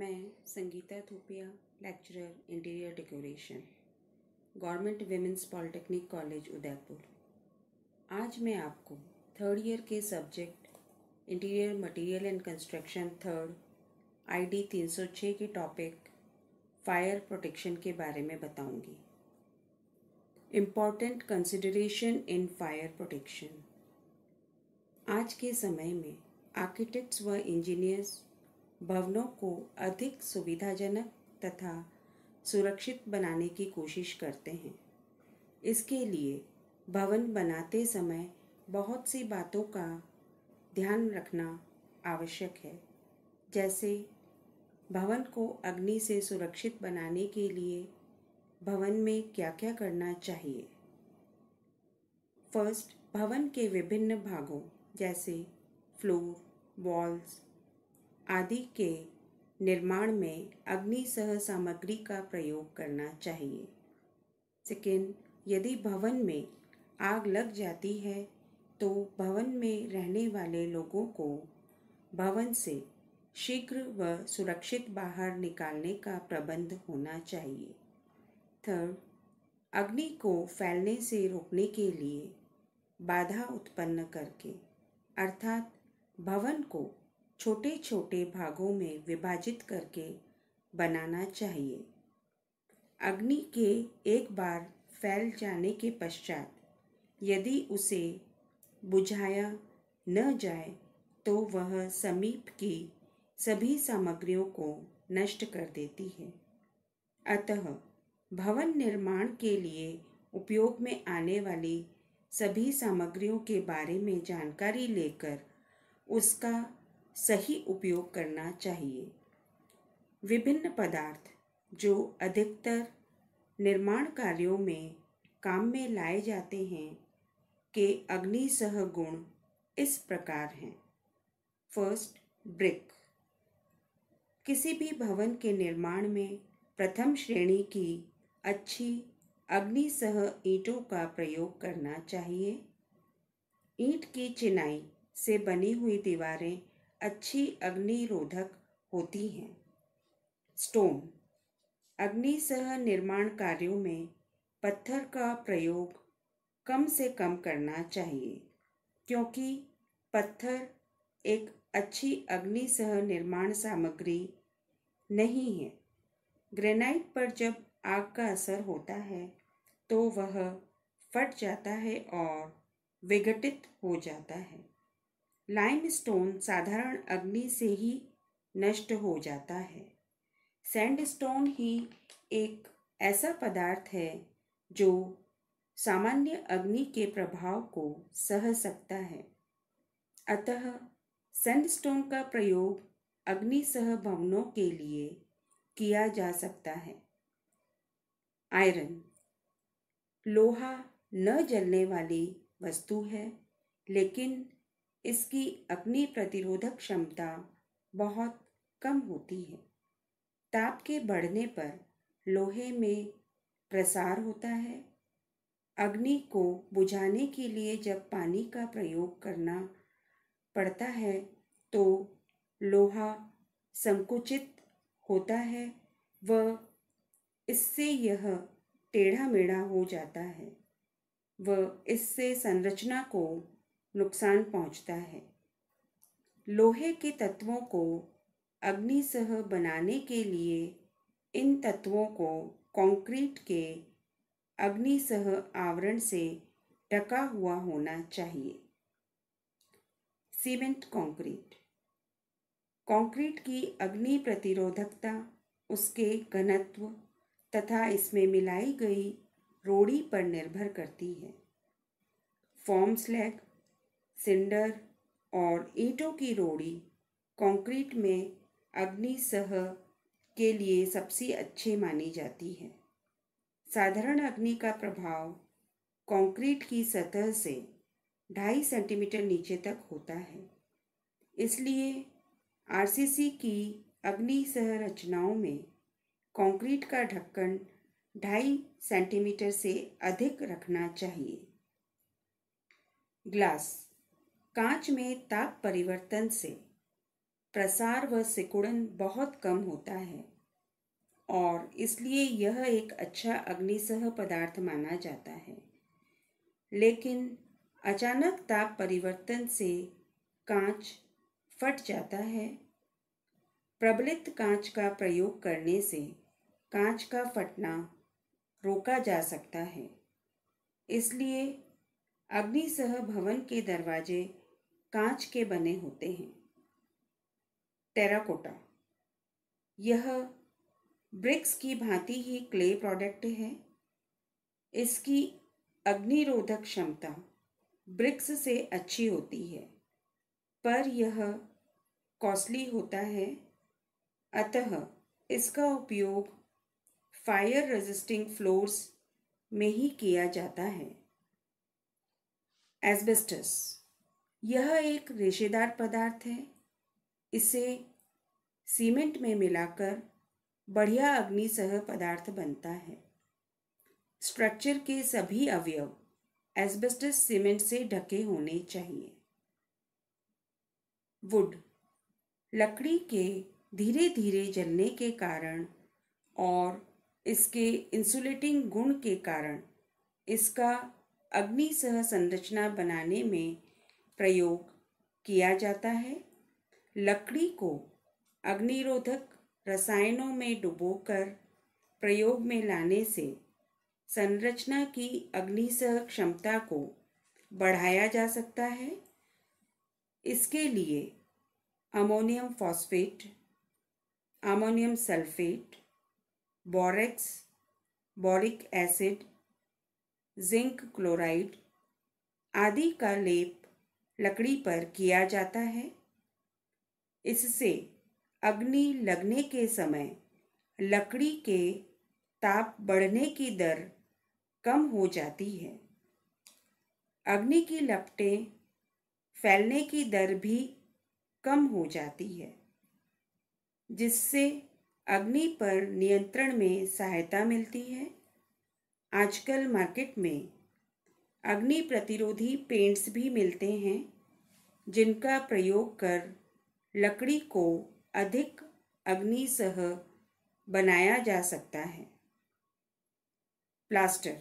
मैं Sangeeta Thopiya lecturer interior decoration government women's polytechnic college Udaipur आज मैं आपको थर्ड ईयर के subject interior material and construction third ID 306 के टॉपिक फायर प्रोटेक्शन के बारे में बताऊंगी important consideration in fire protection आज के समय में आर्किटेक्ट्स व इंजीनियर्स भवनों को अधिक सुविधाजनक तथा सुरक्षित बनाने की कोशिश करते हैं इसके लिए भवन बनाते समय बहुत सी बातों का ध्यान रखना आवश्यक है जैसे भवन को अग्नि से सुरक्षित बनाने के लिए भवन में क्या क्या करना चाहिए फर्स्ट भवन के विभिन्न भागों जैसे फ्लोर वॉल्स आदि के निर्माण में अग्नि सह सामग्री का प्रयोग करना चाहिए सेकेंड यदि भवन में आग लग जाती है तो भवन में रहने वाले लोगों को भवन से शीघ्र व सुरक्षित बाहर निकालने का प्रबंध होना चाहिए थर्ड अग्नि को फैलने से रोकने के लिए बाधा उत्पन्न करके अर्थात भवन को छोटे छोटे भागों में विभाजित करके बनाना चाहिए अग्नि के एक बार फैल जाने के पश्चात यदि उसे बुझाया न जाए तो वह समीप की सभी सामग्रियों को नष्ट कर देती है अतः भवन निर्माण के लिए उपयोग में आने वाली सभी सामग्रियों के बारे में जानकारी लेकर उसका सही उपयोग करना चाहिए विभिन्न पदार्थ जो अधिकतर निर्माण कार्यों में काम में लाए जाते हैं के अग्नि सह गुण इस प्रकार हैं फर्स्ट ब्रिक किसी भी भवन के निर्माण में प्रथम श्रेणी की अच्छी अग्नि सह ईंटों का प्रयोग करना चाहिए ईंट की चिनाई से बनी हुई दीवारें अच्छी अग्निरोधक होती हैं स्टोन अग्नि सह निर्माण कार्यों में पत्थर का प्रयोग कम से कम करना चाहिए क्योंकि पत्थर एक अच्छी अग्नि सह निर्माण सामग्री नहीं है ग्रेनाइट पर जब आग का असर होता है तो वह फट जाता है और विघटित हो जाता है लाइमस्टोन साधारण अग्नि से ही नष्ट हो जाता है सैंडस्टोन ही एक ऐसा पदार्थ है जो सामान्य अग्नि के प्रभाव को सह सकता है अतः सैंडस्टोन का प्रयोग अग्नि सह भवनों के लिए किया जा सकता है आयरन लोहा न जलने वाली वस्तु है लेकिन इसकी अपनी प्रतिरोधक क्षमता बहुत कम होती है ताप के बढ़ने पर लोहे में प्रसार होता है अग्नि को बुझाने के लिए जब पानी का प्रयोग करना पड़ता है तो लोहा संकुचित होता है व इससे यह टेढ़ा मेढ़ा हो जाता है व इससे संरचना को नुकसान पहुंचता है लोहे के तत्वों को अग्नि सह बनाने के लिए इन तत्वों को कंक्रीट के अग्नि सह आवरण से ढका हुआ होना चाहिए सीमेंट कंक्रीट कंक्रीट की अग्नि प्रतिरोधकता उसके घनत्व तथा इसमें मिलाई गई रोड़ी पर निर्भर करती है फॉर्म स्लैग सिंडर और ईंटों की रोड़ी कंक्रीट में सह के लिए सबसे अच्छे मानी जाती है साधारण अग्नि का प्रभाव कंक्रीट की सतह से ढाई सेंटीमीटर नीचे तक होता है इसलिए आरसीसी की अग्नि सह रचनाओं में कंक्रीट का ढक्कन ढाई सेंटीमीटर से अधिक रखना चाहिए ग्लास कांच में ताप परिवर्तन से प्रसार व सिकुड़न बहुत कम होता है और इसलिए यह एक अच्छा अग्निसह पदार्थ माना जाता है लेकिन अचानक ताप परिवर्तन से कांच फट जाता है प्रबलित कांच का प्रयोग करने से कांच का फटना रोका जा सकता है इसलिए अग्निसह भवन के दरवाजे कांच के बने होते हैं टेराकोटा यह ब्रिक्स की भांति ही क्ले प्रोडक्ट है इसकी अग्निरोधक क्षमता ब्रिक्स से अच्छी होती है पर यह कॉस्टली होता है अतः इसका उपयोग फायर रेजिस्टिंग फ्लोर्स में ही किया जाता है एस्बेस्टस यह एक रेशेदार पदार्थ है इसे सीमेंट में मिलाकर बढ़िया अग्निसह पदार्थ बनता है स्ट्रक्चर के सभी अवयव एस्बेस्टस सीमेंट से ढके होने चाहिए वुड लकड़ी के धीरे धीरे जलने के कारण और इसके इंसुलेटिंग गुण के कारण इसका अग्निसह संरचना बनाने में प्रयोग किया जाता है लकड़ी को अग्निरोधक रसायनों में डुबोकर प्रयोग में लाने से संरचना की अग्निसह क्षमता को बढ़ाया जा सकता है इसके लिए ammonium phosphate ammonium sulphate borax boric acid zinc chloride आदि का लेप लकड़ी पर किया जाता है इससे अग्नि लगने के समय लकड़ी के ताप बढ़ने की दर कम हो जाती है अग्नि की लपटें फैलने की दर भी कम हो जाती है जिससे अग्नि पर नियंत्रण में सहायता मिलती है आजकल मार्केट में अग्नि प्रतिरोधी पेंट्स भी मिलते हैं जिनका प्रयोग कर लकड़ी को अधिक अग्नि सह बनाया जा सकता है प्लास्टर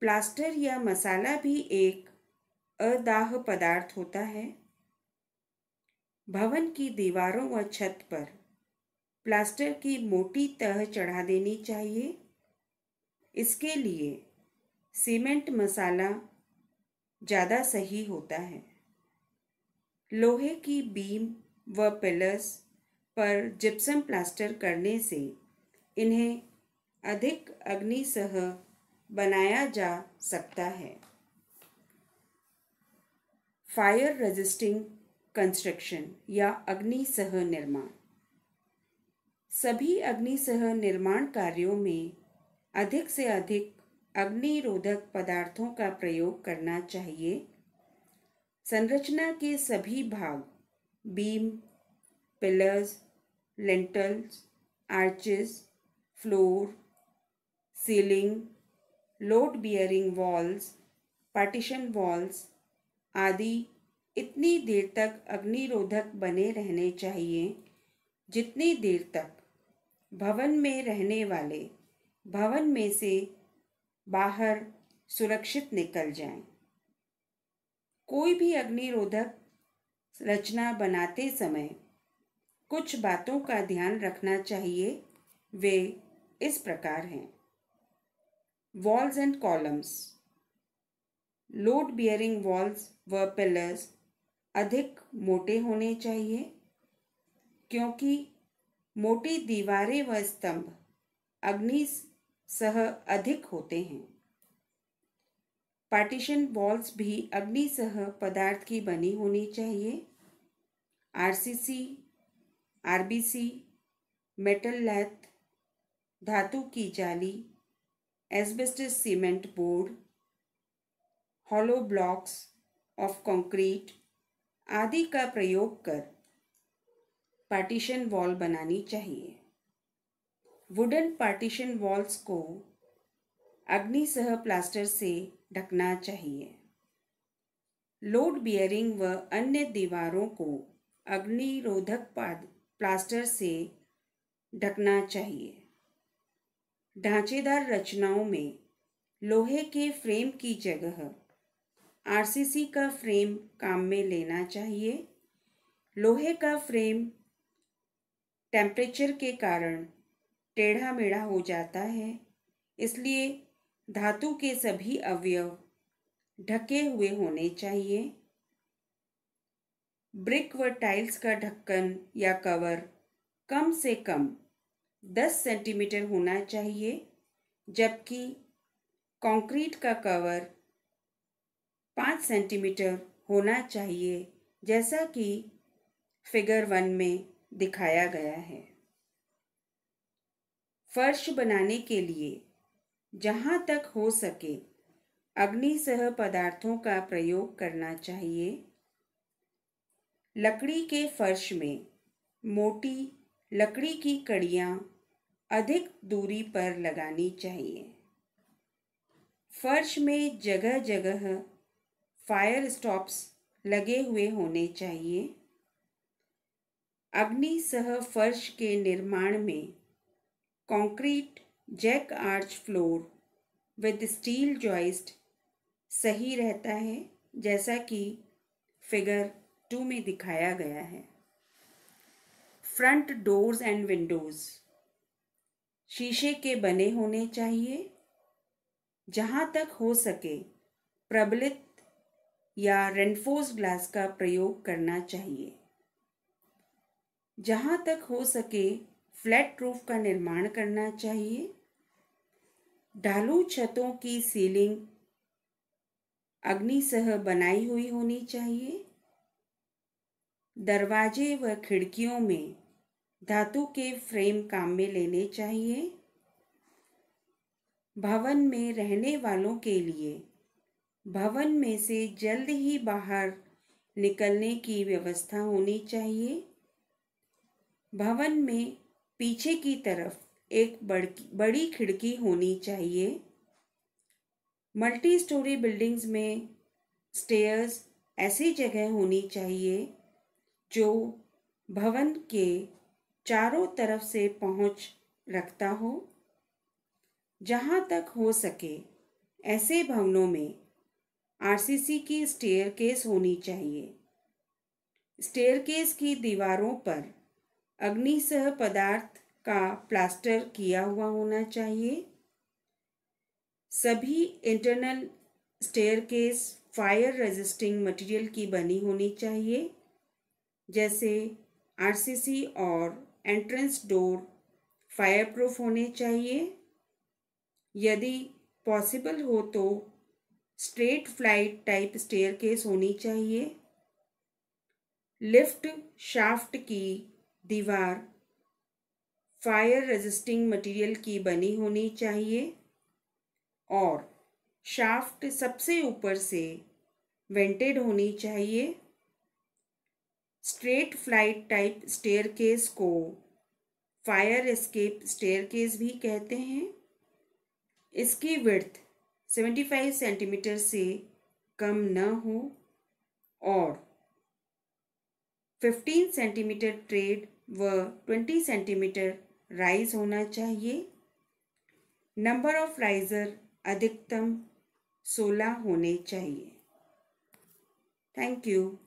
प्लास्टर या मसाला भी एक अदाह पदार्थ होता है भवन की दीवारों व छत पर प्लास्टर की मोटी तह चढ़ा देनी चाहिए इसके लिए सीमेंट मसाला ज़्यादा सही होता है लोहे की बीम व पिलर्स पर जिप्सम प्लास्टर करने से इन्हें अधिक अग्निसह बनाया जा सकता है फायर रेजिस्टिंग कंस्ट्रक्शन या अग्निसह निर्माण सभी अग्निसह निर्माण कार्यों में अधिक से अधिक अग्निरोधक पदार्थों का प्रयोग करना चाहिए संरचना के सभी भाग beam pillars lintels arches floor ceiling load bearing walls partition walls आदि इतनी देर तक अग्निरोधक बने रहने चाहिए जितनी देर तक भवन में रहने वाले भवन में से बाहर सुरक्षित निकल जाएं। कोई भी अग्निरोधक रचना बनाते समय कुछ बातों का ध्यान रखना चाहिए वे इस प्रकार हैं walls and columns load bearing walls व पिलर्स अधिक मोटे होने चाहिए क्योंकि मोटी दीवारें व स्तंभ अग्नि सह अधिक होते हैं पार्टीशन वॉल्स भी अग्नि सह पदार्थ की बनी होनी चाहिए आरसीसी, आरबीसी, मेटल लैथ धातु की जाली asbestos cement board hollow blocks of concrete आदि का प्रयोग कर पार्टीशन वॉल बनानी चाहिए वुडन पार्टीशन वॉल्स को सह प्लास्टर से ढकना चाहिए लोड बियरिंग व अन्य दीवारों को अग्निरोधक प्लास्टर से ढकना चाहिए ढांचेदार रचनाओं में लोहे के फ्रेम की जगह आरसीसी का फ्रेम काम में लेना चाहिए लोहे का फ्रेम टेम्परेचर के कारण टेढ़ा मेढ़ा हो जाता है इसलिए धातु के सभी अवयव ढके हुए होने चाहिए ब्रिक व टाइल्स का ढक्कन या कवर कम से कम 10 सेंटीमीटर होना चाहिए जबकि कंक्रीट का कवर पाँच सेंटीमीटर होना चाहिए जैसा कि फिगर वन में दिखाया गया है फर्श बनाने के लिए जहाँ तक हो सके अग्निसह पदार्थों का प्रयोग करना चाहिए लकड़ी के फर्श में मोटी लकड़ी की कड़ियाँ अधिक दूरी पर लगानी चाहिए फर्श में जगह जगह फायर स्टॉप्स लगे हुए होने चाहिए अग्नि सह फर्श के निर्माण में concrete jack arch floor with steel joist सही रहता है जैसा कि फिगर टू में दिखाया गया है फ्रंट डोर्स एंड विंडोज़ शीशे के बने होने चाहिए जहाँ तक हो सके प्रबलित या रेनफोर्स ग्लास का प्रयोग करना चाहिए जहाँ तक हो सके फ्लैट रूफ का निर्माण करना चाहिए ढालू छतों की सीलिंग सह बनाई हुई होनी चाहिए दरवाजे व खिड़कियों में धातु के फ्रेम काम में लेने चाहिए भवन में रहने वालों के लिए भवन में से जल्द ही बाहर निकलने की व्यवस्था होनी चाहिए भवन में पीछे की तरफ एक बड़ी खिड़की होनी चाहिए मल्टी स्टोरी बिल्डिंग्स में स्टेयर्स ऐसी जगह होनी चाहिए जो भवन के चारों तरफ से पहुंच रखता हो जहां तक हो सके ऐसे भवनों में आरसीसी की स्टेयर केस होनी चाहिए स्टेयर केस की दीवारों पर अग्नि सह पदार्थ का प्लास्टर किया हुआ होना चाहिए सभी internal staircase fire resisting material की बनी होनी चाहिए जैसे आरसीसी और एंट्रेंस डोर फायर प्रूफ होने चाहिए यदि पॉसिबल हो तो स्ट्रेट फ्लाइट टाइप स्टेयरकेस होनी चाहिए लिफ्ट शाफ्ट की दीवार फायर रेजिस्टिंग मटेरियल की बनी होनी चाहिए और शाफ्ट सबसे ऊपर से वेंटेड होनी चाहिए स्ट्रेट फ्लाइट टाइप स्टेयरकेस को फायर एस्केप स्टेयरकेस भी कहते हैं इसकी विड्थ 75 सेंटीमीटर से कम न हो और 15 सेंटीमीटर ट्रेड व 20 सेंटीमीटर राइज होना चाहिए नंबर ऑफ राइज़र अधिकतम 16 होने चाहिए थैंक यू